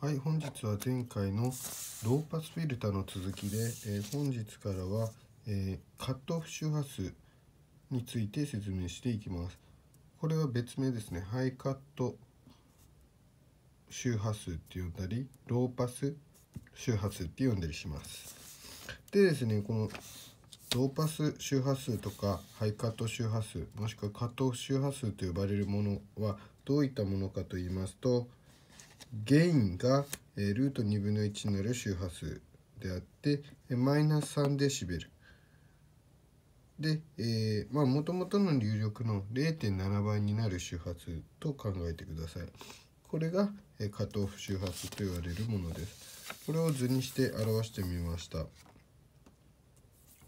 はい、本日は前回のローパスフィルターの続きで、えー、本日からは、えー、カットオフ周波数について説明していきます。これは別名ですね、ハイカット周波数って呼んだり、ローパス周波数って呼んだりします。でですね、このローパス周波数とかハイカット周波数、もしくはカットオフ周波数と呼ばれるものはどういったものかと言いますと、ゲインが、えー、ルート2分の1になる周波数であって、えマイナス3デシベル。で、えまあ、もともとの入力の0.7倍になる周波数と考えてください。これが、えー、カットオフ周波数と言われるものです。これを図にして表してみました。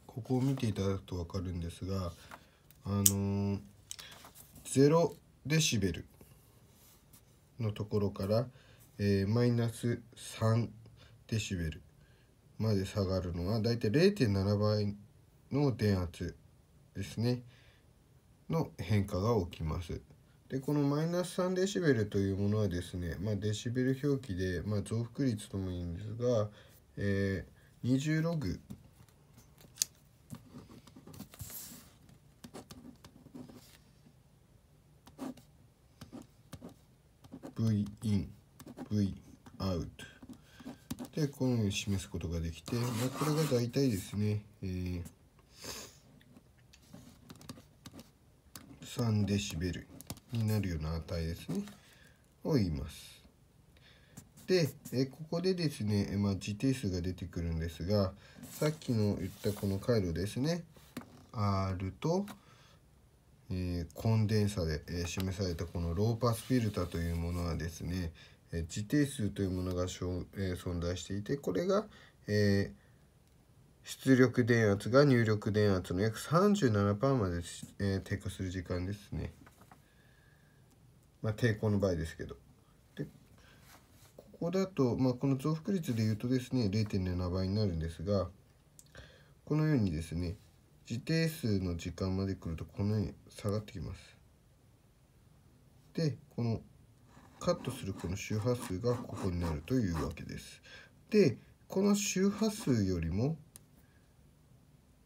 ここを見ていただくと分かるんですが、あのー、0デシベルのところから、えー、マイナス3デシベルまで下がるのはだいたい0.7倍の電圧ですねの変化が起きます。でこのマイナス3デシベルというものはですね、まあ、デシベル表記で、まあ、増幅率ともいいんですが、えー、20ログインでこのように示すことができて、まあ、これが大体ですね、えー、3デシベルになるような値ですねを言います。で、えここでですね、まあ、時定数が出てくるんですがさっきの言ったこの回路ですね R と、えー、コンデンサで、え示されたこのローパスフィルターというものはですね自定数というものが、え存在していてこれが、えー、出力電圧が入力電圧の約37%まで、えー、低下する時間ですね。まあ、抵抗の場合ですけど。でここだと、まあ、この増幅率でいうとですね0.7倍になるんですがこのようにですね自定数の時間まで来るとこのように下がってきます。でこのカットするこの周波数がここになるというわけです。でこの周波数よりも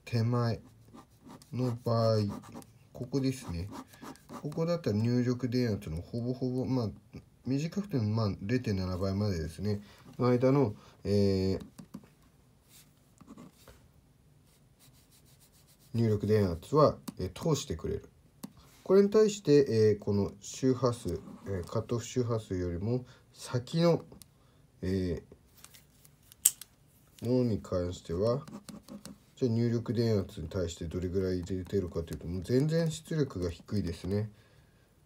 手前の場合ここですねここだったら入力電圧のほぼほぼまあ短くてもまあ0.7倍までですねの間の、えー、入力電圧は、えー、通してくれるこれに対して、えー、この周波数、えー、カットオフ周波数よりも先の、えー、ものに関してはじゃ入力電圧に対してどれぐらい出てるかというともう全然出力が低いですね。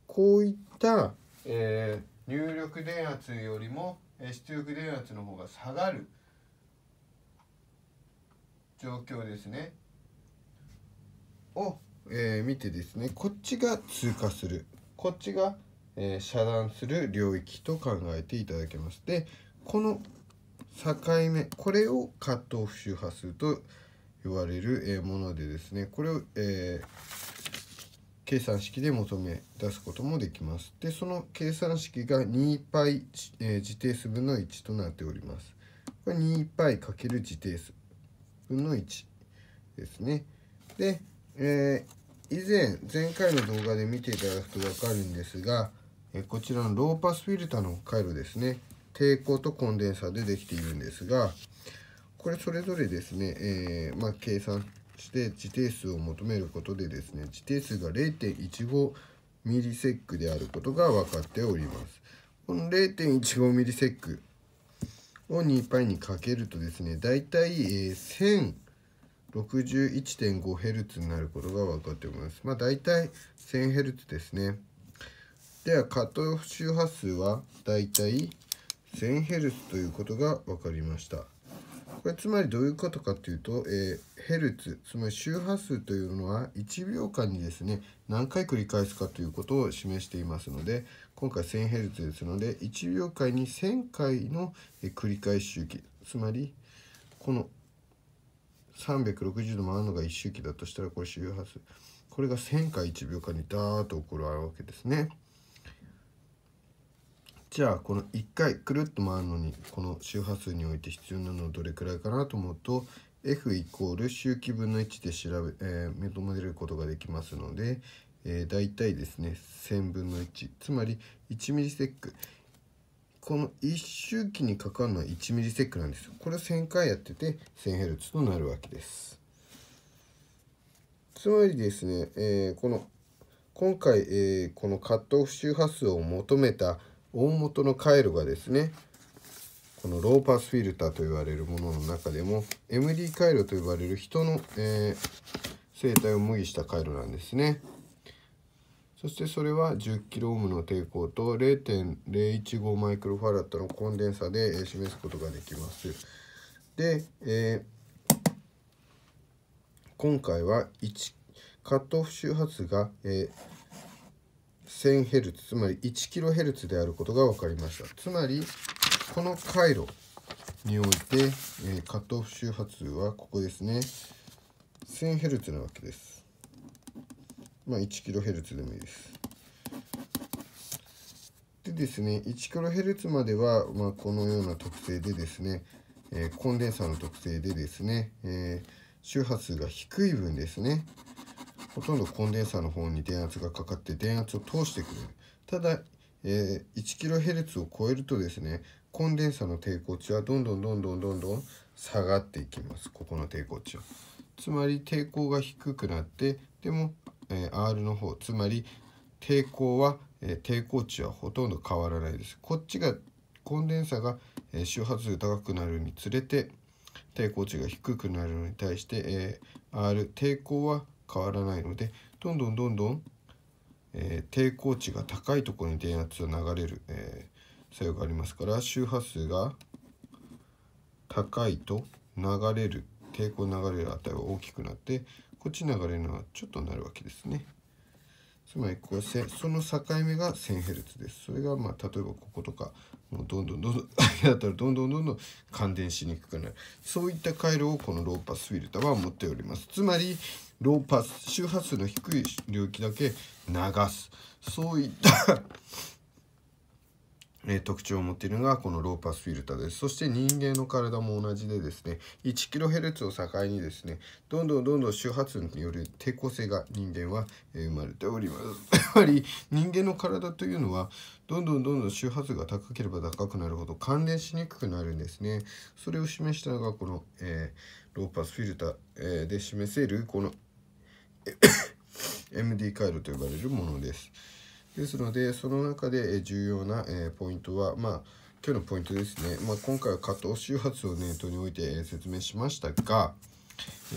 こういった、えー、入力電圧よりも出力電圧の方が下がる状況ですね。をえー、見てですねこっちが通過するこっちが、えー、遮断する領域と考えていただけますでこの境目これをカットオフ周波数と言われる、えー、ものでですねこれを、え計算式で求め出すこともできますでその計算式が 2π、え自定数分の1となっておりますこれ 2π× 自定数分の1ですねで、えー以前前回の動画で見ていただくと分かるんですがこちらのローパスフィルターの回路ですね抵抗とコンデンサーでできているんですがこれそれぞれですね、えー、まあ、計算して時定数を求めることでですね時定数が0.15ミリセックであることが分かっておりますこの0.15ミリセックを 2π にかけるとですねだいたい1000 61.5Hz になることが分かっております。まあ大体 1000Hz ですね。では、カットオフ周波数は大体 1000Hz ということが分かりました。これつまりどういうことかというと、えー、ヘルツつまり周波数というのは1秒間にですね何回繰り返すかということを示していますので今回 1000Hz ですので1秒間に1000回の繰り返し周期つまりこの360度回るのが1周期だとしたらこれ周波数これが1000回1秒間にダーッと起こるわけですねじゃあこの1回くるっと回るのにこの周波数において必要なのはどれくらいかなと思うと F イコール周期分の1で調べ、えー、求めることができますので、えー、大体ですね1000分の1つまり1ミリセックこの一周期にかかるのは1ミリセックなんですよこれを1000回やってて 1000Hz となるわけですつまりですね、えー、この今回、えー、このカットオフ周波数を求めた大元の回路がですねこのローパスフィルターと言われるものの中でも MD 回路と呼ばれる人の、えー、生態を無理した回路なんですね。そしてそれは 10kΩ の抵抗と0.015マイクロファラットのコンデンサで示すことができます。で、えー、今回は1カットオフ周波数が、えー、1000Hz つまり 1kHz であることが分かりました。つまりこの回路において、えー、カットオフ周波数はここですね 1000Hz なわけです。まあ、1kHz でもいいです。でですね、1kHz までは、まあ、このような特性でですね、えー、コンデンサーの特性でですね、えー、周波数が低い分ですね、ほとんどコンデンサーの方に電圧がかかって電圧を通してくれる。ただ、えー、1kHz を超えるとですね、コンデンサーの抵抗値はどんどんどんどんどんどん下がっていきます。ここの抵抗値は。つまり抵抗が低くなって、でもえ R の方つまり抵抗は、え抵抗値はほとんど変わらないです。こっちがコンデンサが、え周波数高くなるにつれて抵抗値が低くなるのに対して、え R 抵抗は変わらないのでどんどんどんどん、え抵抗値が高いところに電圧が流れる、え作用がありますから周波数が高いと流れる抵抗流れる値は大きくなってこっち流れるのはちょっとなるわけですね。つまりこうその境目が 1000Hz です。それがまあ例えばこことかもうどんどんどんどんだったらどんどんどんどん感電しにくくなるそういった回路をこのローパスフィルターは持っております。つまりローパス周波数の低い領域だけ流すそういったえ特徴を持っているのがこのローパスフィルターです。そして人間の体も同じでですね、1kHz を境にですね、どんどんどんどん周波数による抵抗性が人間は生まれております。やはり人間の体というのは、どんどんどんどん周波数が高ければ高くなるほど関連しにくくなるんですね。それを示したのがこの、えー、ローパスフィルター、えー、で示せるこの MD 回路と呼ばれるものです。ですのでその中で重要な、えポイントはまあ今日のポイントですね、まあ、今回は加藤周波数を念頭において説明しましたが、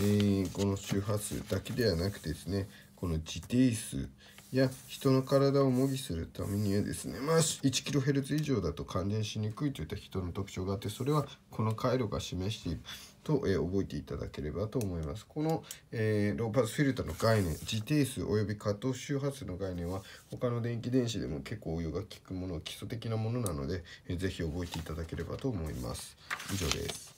えー、この周波数だけではなくてですねこの時定数、や人の体を模擬するためにはですね、まあ、1kHz 以上だと感電しにくいといった人の特徴があってそれはこの回路が示していると、えー、覚えていただければと思います。この、えー、ローパスフィルターの概念、自定数及び過等周波数の概念は他の電気電子でも結構応用が効くもの、基礎的なものなので、えー、ぜ覚えていただければと思います。以上です。